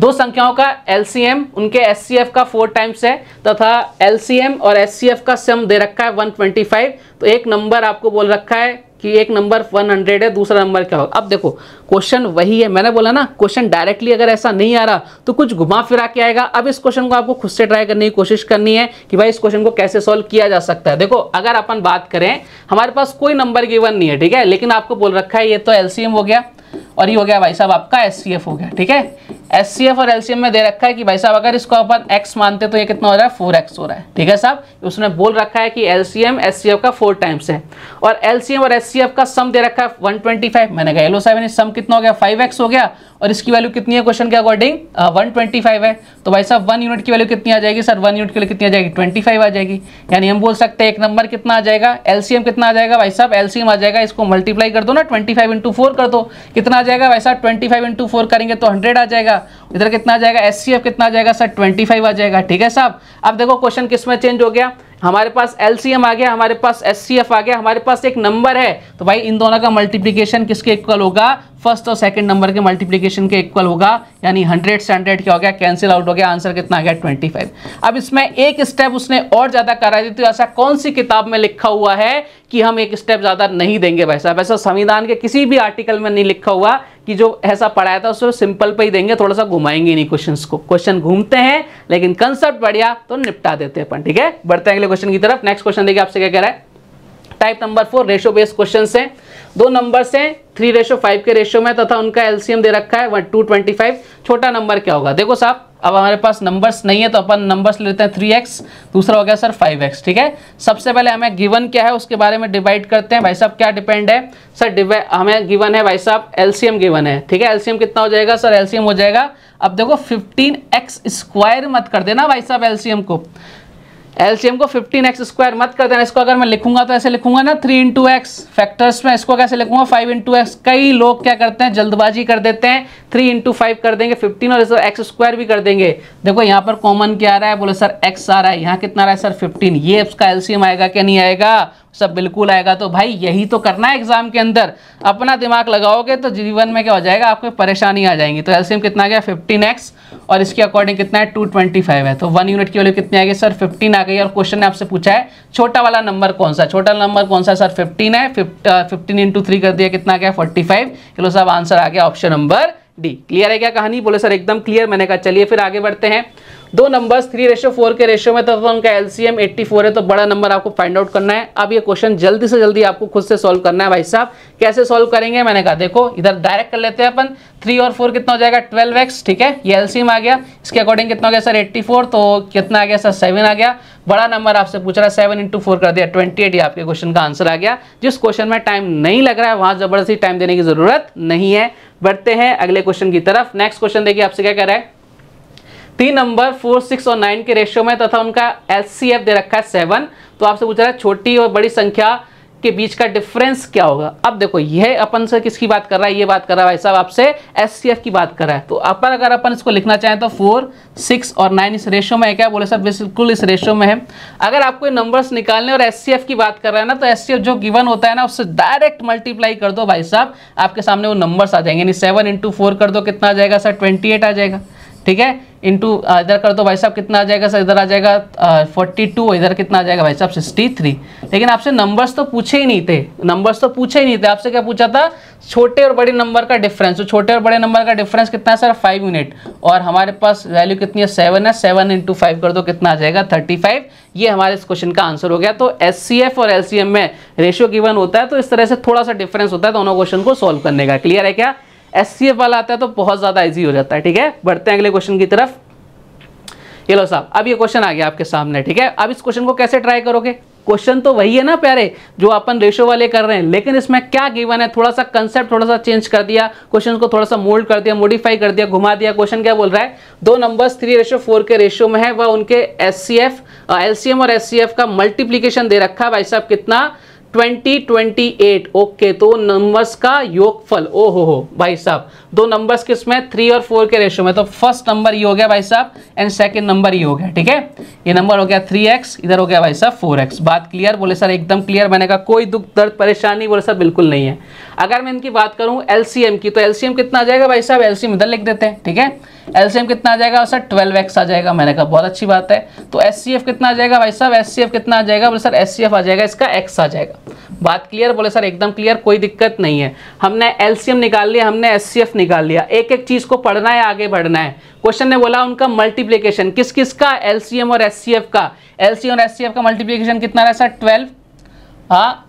दो संख्याओं का एलसीएम उनके एफ का फोर टाइम्स है तथा एलसीएम और एससीएफ का सम दे रखा है 125 तो एक नंबर आपको बोल रखा है कि एक नंबर 100 है दूसरा नंबर क्या होगा अब देखो क्वेश्चन वही है मैंने बोला ना क्वेश्चन डायरेक्टली अगर ऐसा नहीं आ रहा तो कुछ घुमा फिरा के आएगा अब इस क्वेश्चन को आपको खुद से ट्राई करने की कोशिश करनी है कि भाई इस क्वेश्चन को कैसे सॉल्व किया जा सकता है देखो अगर अपन बात करें हमारे पास कोई नंबर गिवन नहीं है ठीक है लेकिन आपको बोल रखा है ये तो एलसीएम हो गया और ये हो गया भाई साहब आपका एस हो गया ठीक है एस सी एफ और एम में दे रखा है कि भाई साहब अगर इसको अपन एक्स मानते तो ये कितना हो रहा है फोर एक्स हो रहा है ठीक है साहब उसने बोल रखा है कि एलसीएम एफ का फोर टाइम्स है और एम और एफ का सम दे रखा है वन ट्वेंटी फाइव मैंने कहा येलो साहब सम कितना हो गया फाइव एक्स हो गया और इसकी वैल्यू कितनी है क्वेश्चन के अकॉर्डिंग वन ट्वेंटी फाइव है तो भाई साहब वन यूनिट की वैल्यू कितनी आ जाएगी सर वन यूनिट की वैल्यू कितनी आ जाएगी ट्वेंटी फाइव आ जाएगी यानी हम बोल सकते हैं एक नंबर कितना आ जाएगा एलसीएम कितना आ जाएगा भाई साहब एम आ जाएगा इसको मल्टीप्लाई कर दो ना ट्वेंटी फाइव इंटू फोर कर दो कितना आ जाएगा भाई साहब ट्वेंटी फाइव इंटू फोर करेंगे तो हंड्रेड आ जाएगा जाएगा इधर कितना आ जाएगा एस कितना आ जाएगा सर ट्वेंटी आ जाएगा ठीक है साहब अब देखो क्वेश्चन किसमें चेंज हो गया हमारे पास एलसीएम आ गया हमारे पास एफ आ गया हमारे पास एक नंबर है तो भाई इन दोनों का मल्टीप्लीकेशन किसके इक्वल होगा फर्स्ट और सेकंड नंबर के मल्टीप्लीकेशन के इक्वल होगा यानी हंड्रेड से हंड्रेड क्या हो गया कैंसिल आउट हो गया आंसर कितना आ गया ट्वेंटी फाइव अब इसमें एक स्टेप उसने और ज़्यादा करा दी तो ऐसा कौन सी किताब में लिखा हुआ है कि हम एक स्टेप ज़्यादा नहीं देंगे भाई साहब ऐसा संविधान के किसी भी आर्टिकल में नहीं लिखा हुआ कि जो ऐसा पढ़ाया था उसमें सिंपल पे ही देंगे थोड़ा सा घुमाएंगे नहीं क्वेश्चन को क्वेश्चन घूमते हैं लेकिन कंसेप्ट बढ़िया तो निपटा देते हैं अपन ठीक है बढ़ते हैं अगले क्वेश्चन की तरफ नेक्स्ट क्वेश्चन देखिए आपसे क्या कह रहा है type number four ratio based question है दो नंबर से थ्री रेशो फाइव के रेशो में तथा उनका एलसीएम दे रखा है टू ट्वेंटी फाइव छोटा नंबर क्या होगा देखो साहब अब हमारे पास नंबर्स नहीं है तो अपन नंबर्स लेते हैं थ्री एक्स दूसरा हो गया सर फाइव एक्स ठीक है सबसे पहले हमें गिवन क्या है उसके बारे में डिवाइड करते हैं भाई साहब क्या डिपेंड है सर हमें गिवन है भाई साहब एलसीएम गिवन है ठीक है एलसीएम कितना हो जाएगा सर एलसीएम हो जाएगा अब देखो फिफ्टीन मत कर देना भाई साहब एलसीएम को एलसीएम को एक्स स्क्वायर मत कर देना इसको अगर मैं लिखूंगा तो ऐसे लिखूंगा ना थ्री इंटू एक्स फैक्टर्स में इसको कैसे लिखूंगा फाइव इंटू एक्स कई लोग क्या करते हैं जल्दबाजी कर देते हैं थ्री इंटू फाइव कर देंगे फिफ्टीन और एक्स स्क्वायर भी कर देंगे देखो यहाँ पर कॉमन क्या आ रहा है बोले सर एक्स आ रहा है यहाँ कितना आ रहा है सर फिफ्टीन ये उसका एलसीएम आएगा क्या नहीं आएगा सब बिल्कुल आएगा तो भाई यही तो करना है एग्जाम के अंदर अपना दिमाग लगाओगे तो जीवन में क्या हो जाएगा आपको परेशानी आ जाएंगी तो एलसीएम कितना गया फिफ्टीन और इसके अकॉर्डिंग कितना है टू ट्वेंटी फाइव है तो वन यूनिट की वैल्यू कितनी आ गई सर फिफ्टीन आ गई और क्वेश्चन ने आपसे पूछा है छोटा वाला नंबर कौन सा छोटा नंबर कौन सा सर फिफ्टीन है फिफ्टीन इंटू थ्री कर दिया कितना गया फोर्टी फाइव चलो साहब आंसर आ गया ऑप्शन नंबर डी क्लियर है क्या कहानी बोले सर एकदम क्लियर मैंने कहा चलिए फिर आगे बढ़ते हैं दो नंबर्स थ्री रेशो फोर के रेशो में था तो उनका एलसीएम 84 है तो बड़ा नंबर आपको फाइंड आउट करना है अब ये क्वेश्चन जल्दी से जल्दी आपको खुद से सॉल्व करना है भाई साहब कैसे सॉल्व करेंगे मैंने कहा देखो इधर डायरेक्ट कर लेते हैं अपन थ्री और फोर कितना हो जाएगा ट्वेल्व एक्स ठीक है ये एलसीएम आ गया इसके अकॉर्डिंग कितना हो गया सर एट्टी फोर तो कितना आ गया सर सेवन आ गया बड़ा नंबर आपसे पूछ रहा है सेवन इंटू फोर कर दिया ट्वेंटी एट आपके क्वेश्चन का आंसर आ गया जिस क्वेश्चन में टाइम नहीं लग रहा है वहां जबरदस्ती टाइम देने की जरूरत नहीं है बढ़ते हैं अगले क्वेश्चन की तरफ नेक्स्ट क्वेश्चन देखिए आपसे क्या कह रहा है तीन नंबर फोर सिक्स और नाइन के रेशियो में तथा उनका एल दे रखा है सेवन तो आपसे पूछ रहा है छोटी और बड़ी संख्या के बीच का डिफरेंस क्या होगा अब देखो यह अपन से किसकी बात कर रहा है ये बात कर रहा है भाई साहब आपसे एस की बात कर रहा है तो अपन अगर अपन इसको लिखना चाहें तो फोर सिक्स और नाइन इस रेशो में है क्या बोले साहब बिल्कुल इस रेशो में है अगर आपको नंबर्स निकालने और एस की बात कर रहा है ना तो एस जो गिवन होता है ना उससे डायरेक्ट मल्टीप्लाई कर दो भाई साहब आपके सामने वो नंबर्स आ जाएंगे यानी सेवन इंटू कर दो कितना आ जाएगा सर ट्वेंटी आ जाएगा ठीक है इंटू uh, इधर कर दो भाई साहब कितना आ जाएगा सर इधर आ जाएगा फोर्टी uh, टू इधर कितना आ जाएगा भाई साहब सिक्सटी थ्री लेकिन आपसे नंबर्स तो पूछे ही नहीं थे नंबर्स तो पूछे ही नहीं थे आपसे क्या पूछा था छोटे और बड़े नंबर का डिफरेंस तो छोटे और बड़े नंबर का डिफरेंस कितना है सर फाइव यूनिट और हमारे पास वैल्यू कितनी है सेवन है सेवन इंटू फाइव कर दो कितना आ जाएगा थर्टी फाइव ये हमारे इस क्वेश्चन का आंसर हो गया तो एस और एल में रेशियो गिवन होता है तो इस तरह से थोड़ा सा डिफरेंस होता है दोनों क्वेश्चन को सोल्व करने का क्लियर है क्या एस सी एफ वाला आता है तो बहुत ज़्यादा ईजी हो जाता है ठीक है बढ़ते हैं अगले क्वेश्चन की तरफ ये लो साहब अब ये क्वेश्चन आ गया आपके सामने ठीक है अब इस क्वेश्चन को कैसे ट्राई करोगे क्वेश्चन तो वही है ना प्यारे जो अपन रेशो वाले कर रहे हैं लेकिन इसमें क्या गिवन है थोड़ा सा कंसेप्ट थोड़ा सा चेंज कर दिया क्वेश्चन को थोड़ा सा मोल्ड कर दिया मॉडिफाई कर दिया घुमा दिया क्वेश्चन क्या बोल रहा है दो नंबर्स थ्री रेशो फोर के रेशो में है वह उनके S C F L C M और एस सी एफ का मल्टीप्लीकेशन दे रखा है भाई साहब कितना ट्वेंटी ट्वेंटी एट ओके तो नंबर्स का योगफल ओ हो हो भाई साहब दो नंबर्स किस में थ्री और फोर के रेशो में तो फर्स्ट नंबर ये हो गया भाई साहब एंड सेकंड नंबर ये हो गया ठीक है ये नंबर हो गया थ्री एक्स इधर हो गया भाई साहब फोर एक्स बात क्लियर बोले सर एकदम क्लियर मैंने कहा कोई दुख दर्द परेशानी बोले सर बिल्कुल नहीं है अगर मैं इनकी बात करूँ एल की तो एल कितना आ जाएगा भाई साहब एल इधर लिख देते हैं ठीक है एलसीएम कितना आ जाएगा सर ट्वेल्व एक्स आ जाएगा मैंने कहा बहुत अच्छी बात है तो एस कितना आ जाएगा भाई साहब एस कितना आ जाएगा बोले सर एस आ जाएगा इसका एक्स आ जाएगा बात क्लियर बोले सर एकदम क्लियर कोई दिक्कत नहीं है हमने एल निकाल लिया हमने एस निकाल लिया एक एक चीज़ को पढ़ना है आगे बढ़ना है क्वेश्चन ने बोला उनका मल्टीप्लीकेशन किस किस का एल और एस का एल और एस का मल्टीप्लीकेशन कितना रहा सर ट्वेल्व हाँ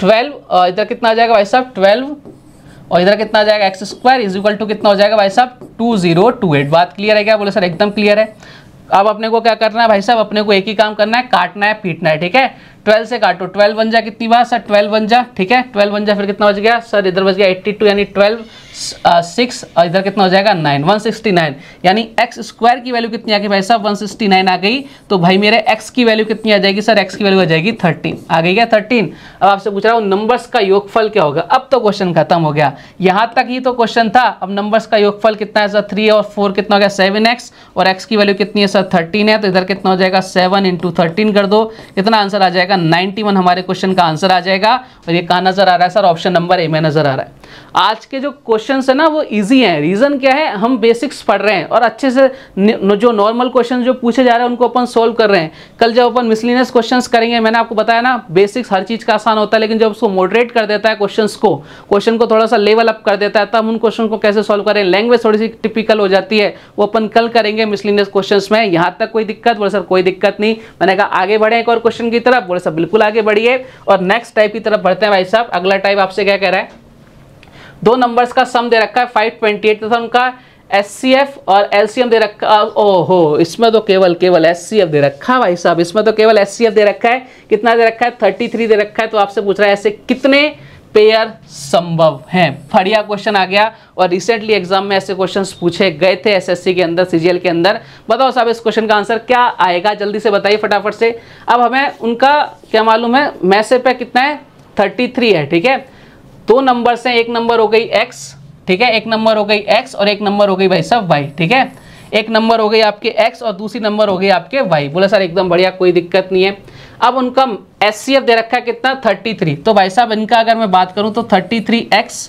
ट्वेल्व इधर कितना आ जाएगा भाई साहब ट्वेल्व और इधर कितना जाएगा X square is equal to कितना हो जाएगा भाई साहब टू जीरो टू एट बात क्लियर है क्या बोले सर एकदम क्लियर है अब अपने को क्या करना है भाई साहब अपने को एक ही काम करना है काटना है पीटना है ठीक है ट्वेल्व से काटो ट्वेल्व बन जा कितनी बार सर ट्वेल्व बन जा ठीक है ट्वेल्व बन जा फिर कितना बच गया सर इधर बच गया एट्टी टू यानी ट्वेल्व सिक्स और इधर कितना हो जाएगा नाइन वन सिक्सटी नाइन यानी एक्स स्क्वायर की वैल्यू कितनी आ गई भाई साहब वन सिक्सटी नाइन आ गई तो भाई मेरे एक्स की वैल्यू कितनी आ जाएगी सर एक्स की वैल्यू आ जाएगी थर्टीन आ गई क्या थर्टीन अब आपसे पूछ रहा हूँ नंबर्स का योगफल क्या होगा अब तो क्वेश्चन खत्म हो गया यहाँ तक ही तो क्वेश्चन था अब नंबर्स का योगफल कितना है सर थ्री और फोर कितना हो गया सेवन एक्स और एक्स की वैल्यू कितनी है सर थर्टीन है तो इधर कितना हो जाएगा सेवन इंटू थर्टीन कर दो कितना आंसर आ जाएगा 91 हमारे क्वेश्चन का आंसर आ जाएगा और ये कहा नजर आ रहा है सर ऑप्शन नंबर ए में नजर आ रहा है आज के जो क्वेश्चन है ना वो इजी हैं रीज़न क्या है हम बेसिक्स पढ़ रहे हैं और अच्छे से जो नॉर्मल क्वेश्चन जो पूछे जा रहे हैं उनको अपन सोल्व कर रहे हैं कल जब अपन मिसलिनियस क्वेश्चन करेंगे मैंने आपको बताया ना बेसिक्स हर चीज़ का आसान होता है लेकिन जब उसको मॉडरेट कर देता है क्वेश्चन को क्वेश्चन को थोड़ा सा लेवल अप कर देता है तब उन क्वेश्चन को कैसे सॉल्व करें लैंग्वेज थोड़ी सी टिपिकल हो जाती है वो अपन कल करेंगे मिसलिनियस क्वेश्चन में यहाँ तक कोई दिक्कत बोले सर कोई दिक्कत नहीं मैंने कहा आगे बढ़े एक और क्वेश्चन की तरफ बोले सर बिल्कुल आगे बढ़िए और नेक्स्ट टाइप की तरफ बढ़ते हैं भाई साहब अगला टाइप आपसे क्या कह रहा है दो नंबर्स का सम दे रखा है फाइव ट्वेंटी एट तथा उनका एस और एल दे रखा ओहो इसमें तो केवल केवल एस दे रखा है भाई साहब इसमें तो केवल एस दे रखा है कितना दे रखा है थर्टी थ्री दे रखा है तो आपसे पूछ रहा है ऐसे कितने पेयर संभव हैं फड़िया क्वेश्चन आ गया और रिसेंटली एग्जाम में ऐसे क्वेश्चंस पूछे गए थे एसएससी के अंदर सीजीएल के अंदर बताओ साहब इस क्वेश्चन का आंसर क्या आएगा जल्दी से बताइए फटाफट से अब हमें उनका क्या मालूम है मैसे है कितना है थर्टी थ्री है ठीक है दो नंबर से एक नंबर हो गई एक्स ठीक है एक नंबर हो गई एक्स और एक नंबर हो गई भाई सब वाई ठीक है एक नंबर हो गई आपके एक्स और दूसरी नंबर हो गई आपके वाई बोले सर एकदम बढ़िया कोई दिक्कत नहीं है अब उनका एस दे रखा है कितना थर्टी थ्री तो भाई साहब इनका अगर मैं बात करूं तो thirty three X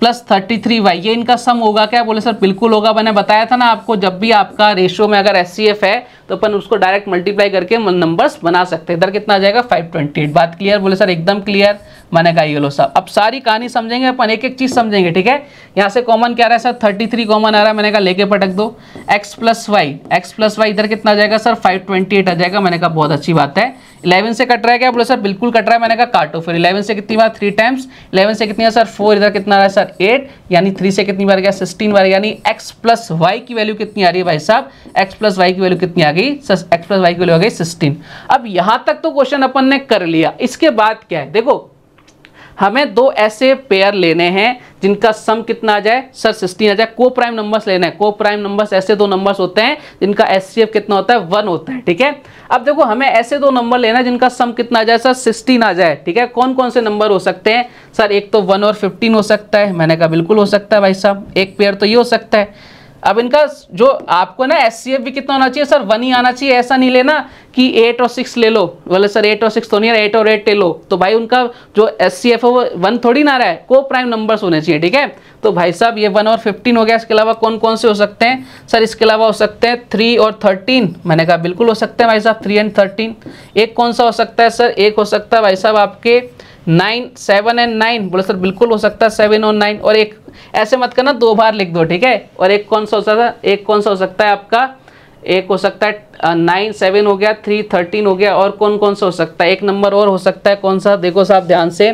plus thirty three Y ये इनका सम होगा क्या बोले सर बिल्कुल होगा मैंने बताया था ना आपको जब भी आपका रेशियो में अगर एस है तो अपन उसको डायरेक्ट मल्टीप्लाई करके नंबर्स बना सकते हैं इधर कितना आ जाएगा 528 बात क्लियर बोले सर एकदम क्लियर मैंने कहा ये लो साहब अब सारी कहानी समझेंगे अपन एक एक चीज़ समझेंगे ठीक है यहाँ से कॉमन क्या रहा है सर थर्टी थ्री कॉमन आ रहा है मैंने कहा लेके पटक दो X plus Y X plus Y इधर कितना आ जाएगा सर फाइव ट्वेंटी एट आ जाएगा मैंने कहा बहुत अच्छी बात है इलेवन से कट रहा है क्या बोले सर बिल्कुल कट रहा है मैंने कहा काटो फिर इलेवन से कितनी बार थ्री टाइम्स इलेवन से कितनी सर फोर इधर कितना रहा है सर एट यानी थ्री से कितनी बार गया सिक्सटीन बार यानी एक्स प्लस वाई की वैल्यू कितनी आ रही है भाई साहब एक्स प्लस वाई की वैल्यू कितनी आ गई होगी एक्स प्लस वाई की वैल्यू आ गई सिक्सटीन अब यहां तक तो क्वेश्चन अपन ने कर लिया इसके बाद क्या है देखो हमें दो ऐसे पेयर लेने हैं जिनका सम कितना आ जाए सर सिक्सटीन आ जाए को प्राइम नंबर्स लेना है को प्राइम नंबर्स ऐसे दो नंबर्स होते हैं जिनका एस कितना होता है वन होता है ठीक है अब देखो हमें ऐसे दो नंबर लेना है जिनका सम कितना आ जाए सर सिक्सटीन आ जाए ठीक है कौन कौन से नंबर हो सकते हैं सर एक तो वन और फिफ्टीन हो सकता है मैंने कहा बिल्कुल हो सकता है भाई साहब एक पेयर तो ये हो सकता है अब इनका जो आपको ना एस सी एफ भी कितना होना चाहिए सर वन ही आना चाहिए ऐसा नहीं लेना कि एट और सिक्स ले लो बोले सर एट और सिक्स तो नहीं एट और एट ले लो तो भाई उनका जो एस सी एफ है वो वन थोड़ी ना रहा है को प्राइम नंबर्स होने चाहिए ठीक है तो भाई साहब ये वन और फिफ्टीन हो गया इसके अलावा कौन कौन से हो सकते हैं सर इसके अलावा हो सकते हैं थ्री और थर्टीन मैंने कहा बिल्कुल हो सकते हैं भाई साहब थ्री एंड थर्टीन एक कौन सा हो सकता है सर एक हो सकता है भाई साहब आपके नाइन सेवन एंड नाइन बोले सर बिल्कुल हो सकता है सेवन और नाइन और एक ऐसे मत करना दो बार लिख दो ठीक है और एक कौन सा हो सकता है एक कौन सा हो सकता है आपका एक हो सकता है नाइन सेवन हो गया थ्री थर्टीन हो गया और कौन कौन सा हो सकता है एक नंबर और हो सकता है कौन सा देखो साहब ध्यान से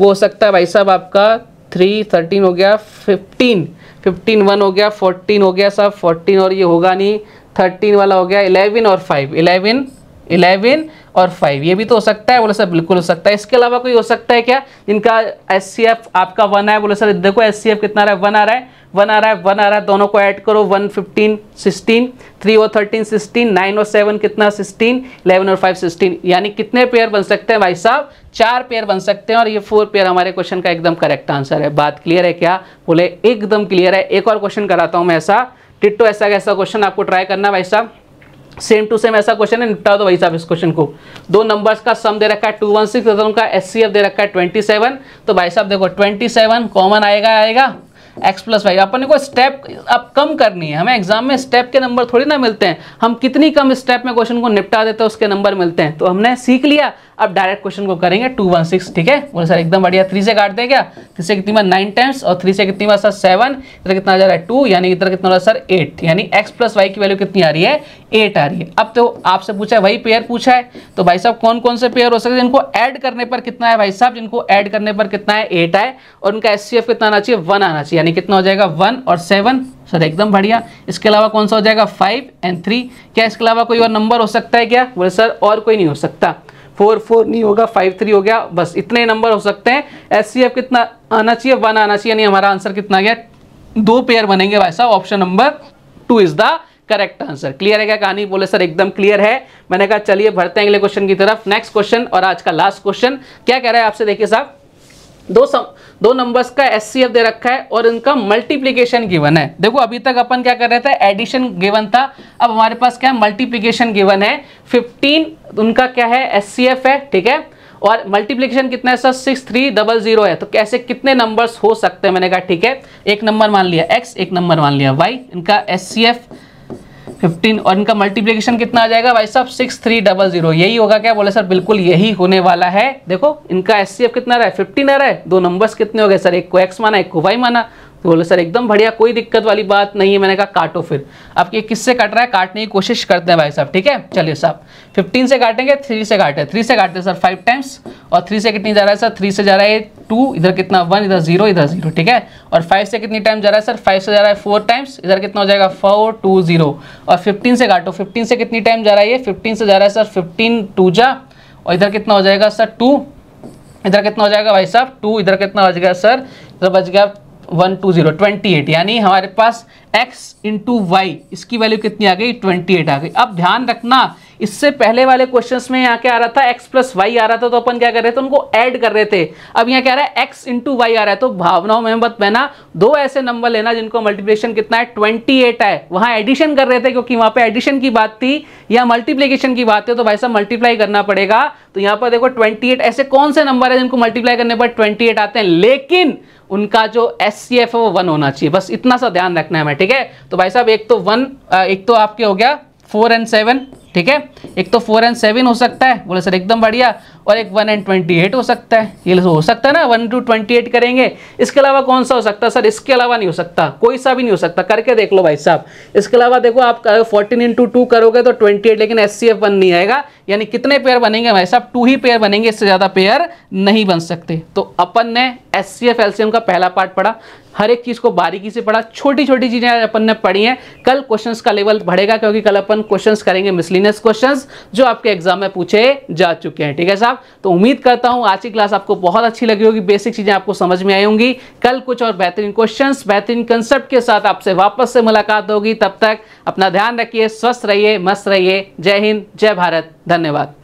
वो हो सकता है भाई साहब आपका थ्री थर्टीन हो गया फिफ्टीन फिफ्टीन वन हो गया फोर्टीन हो गया साहब फोर्टीन और ये होगा नहीं थर्टीन वाला हो गया इलेवन और फाइव इलेवन इलेवन और फाइव ये भी तो हो सकता है बोले सर बिल्कुल हो सकता है इसके अलावा कोई हो सकता है क्या इनका एस आपका वन है बोले सर देखो एस कितना रहा है वन आ रहा है वन आ रहा है वन आ रहा है दोनों को ऐड करो वन फिफ्टीन सिक्सटीन थ्री और थर्टीन सिक्सटीन नाइन और सेवन कितना सिक्सटीन इलेवन और फाइव सिक्सटीन यानी कितने पेयर बन सकते हैं भाई साहब चार पेयर बन सकते हैं और ये फोर पेयर हमारे क्वेश्चन का एकदम करेक्ट आंसर है बात क्लियर है क्या बोले एकदम क्लियर है एक और क्वेश्चन कराता हूँ मैं ऐसा टिट्टो ऐसा कैसा क्वेश्चन आपको ट्राई करना भाई साहब सेम टू सेम ऐसा क्वेश्चन है निपटा दो भाई साहब इस क्वेश्चन को दो नंबर्स का सम दे रखा है टू वन सिक्स उनका एस सी एफ दे रखा है ट्वेंटी सेवन तो भाई साहब देखो ट्वेंटी सेवन कॉमन आएगा आएगा एक्स प्लस वाई अपने को स्टेप अब कम करनी है हमें एग्जाम में स्टेप के नंबर थोड़ी ना मिलते हैं हम कितनी कम स्टेप में क्वेश्चन को निपटा देते हैं उसके नंबर मिलते हैं तो हमने सीख लिया अब डायरेक्ट क्वेश्चन को करेंगे टू वन सिक्स ठीक है बोले सर एकदम बढ़िया थ्री से काट दें क्या थ्री से कितनी बार नाइन टाइम्स और थ्री से कितनी बार सर सेवन इधर कितना आ जा रहा है टू यानी इधर कितना हो रहा है सर एट यानी एक्स प्लस वाई की वैल्यू कितनी आ रही है एट आ रही है अब तो आपसे पूछा है वही पेयर पूछा है तो भाई साहब कौन कौन से पेयर हो सकते हैं जिनको ऐड करने पर कितना है भाई साहब जिनको ऐड करने पर कितना है एट आए और उनका एस कितना आना चाहिए वन आना चाहिए यानी कितना हो जाएगा वन और सेवन सर एकदम बढ़िया इसके अलावा कौन सा हो जाएगा फाइव एंड थ्री क्या इसके अलावा कोई और नंबर हो सकता है क्या बोले सर और कोई नहीं हो सकता फोर फोर नहीं होगा फाइव थ्री हो गया बस इतने नंबर हो सकते हैं एस कितना आना चाहिए वन आना चाहिए यानी हमारा आंसर कितना गया दो पेयर बनेंगे वैसा option number two is the correct answer clear है क्या कहानी बोले सर एकदम क्लियर है मैंने कहा चलिए भरते हैं अगले क्वेश्चन की तरफ नेक्स्ट क्वेश्चन और आज का लास्ट क्वेश्चन क्या कह रहा है आपसे देखिए साहब दो सम दो नंबर्स का एस दे रखा है और इनका मल्टीप्लीकेशन गिवन है देखो अभी तक अपन क्या कर रहे थे एडिशन गिवन था अब हमारे पास क्या है मल्टीप्लीकेशन गिवन है 15 उनका क्या है एस है ठीक है और मल्टीप्लीकेशन कितना है sir six three double zero है तो कैसे कितने नंबर्स हो सकते हैं मैंने कहा ठीक है एक नंबर मान लिया एक्स एक नंबर मान लिया वाई इनका एस सी एफ फिफ्टीन और इनका मल्टीप्लीकेशन कितना आ जाएगा भाई साहब सिक्स थ्री डबल जीरो यही होगा क्या बोले सर बिल्कुल यही होने वाला है देखो इनका एस कितना रहा है फिफ्टीन आ रहा है दो नंबर्स कितने हो गए सर एक को एक्स माना एक को वाई माना तो बोले सर एकदम बढ़िया कोई दिक्कत वाली बात नहीं है मैंने कहा काटो फिर अब ये किससे काट रहा है काटने की कोशिश करते हैं भाई साहब ठीक है चलिए साहब फिफ्टीन से काटेंगे थ्री से काटे थ्री से काटते सर फाइव टाइम्स और थ्री से कितनी जा रहा है सर थ्री से जा रहा है टू इधर कितना वन इधर जीरो इधर जीरो ठीक है और फाइव से कितनी टाइम जा रहा है सर फाइव से जा रहा है फोर टाइम्स इधर कितना हो जाएगा फोर टू जीरो और फिफ्टीन से काटो फिफ्टीन से कितनी टाइम जा रहा है ये फिफ्टीन से जा रहा है सर फिफ्टीन टू जा और इधर कितना हो जाएगा सर टू इधर कितना हो जाएगा भाई साहब टू इधर कितना हो जाएगा सर इधर बच गया one two zero twenty eight यानी हमारे पास x इंटू वाई इसकी वैल्यू कितनी आ गई ट्वेंटी एट आ गई अब ध्यान रखना इससे पहले वाले क्वेश्चंस में यहाँ क्या आ रहा था x प्लस वाई आ रहा था तो अपन क्या कर रहे थे उनको ऐड कर रहे थे अब यहाँ क्या रहा है x इंटू वाई आ रहा है तो भावनाओं में मत बहना दो ऐसे नंबर लेना जिनको मल्टीप्लिकेशन कितना है ट्वेंटी एट है वहाँ एडिशन कर रहे थे क्योंकि वहाँ पे एडिशन की बात थी या मल्टीप्लीकेशन की बात है तो भाई साहब मल्टीप्लाई करना पड़ेगा तो यहाँ पर देखो ट्वेंटी ऐसे कौन से नंबर है जिनको मल्टीप्लाई करने पर ट्वेंटी आते हैं लेकिन उनका जो एस सी एफ है वो वन होना चाहिए बस इतना सा ध्यान रखना है हमें ठीक है तो भाई साहब एक तो वन एक तो आपके हो गया फोर एंड सेवन ठीक है एक तो फोर एंड सेवन हो सकता है बोले सर एकदम बढ़िया और एक वन एंड ट्वेंटी एट हो सकता है ये हो सकता है ना वन टू ट्वेंटी एट करेंगे इसके अलावा कौन सा हो सकता है सर इसके अलावा नहीं हो सकता कोई सा भी नहीं हो सकता करके देख लो भाई साहब इसके अलावा देखो आप फोर्टीन इंटू टू करोगे तो ट्वेंटी एट लेकिन एस सी एफ वन नहीं आएगा यानी कितने पेयर बनेंगे भाई साहब टू ही पेयर बनेंगे इससे ज़्यादा पेयर नहीं बन सकते तो अपन ने S C F L C M का पहला पार्ट पढ़ा हर एक चीज़ को बारीकी से पढ़ा छोटी छोटी चीज़ें अपन ने पढ़ी हैं कल क्वेश्चंस का लेवल बढ़ेगा क्योंकि कल अपन क्वेश्चंस करेंगे मिसलिनियस क्वेश्चंस जो आपके एग्जाम में पूछे जा चुके हैं ठीक है साहब तो उम्मीद करता हूँ आज की क्लास आपको बहुत अच्छी लगी होगी बेसिक चीज़ें आपको समझ में आई होंगी कल कुछ और बेहतरीन क्वेश्चन बेहतरीन कंसेप्ट के साथ आपसे वापस से मुलाकात होगी तब तक अपना ध्यान रखिए स्वस्थ रहिए मस्त रहिए जय हिंद जय भारत धन्यवाद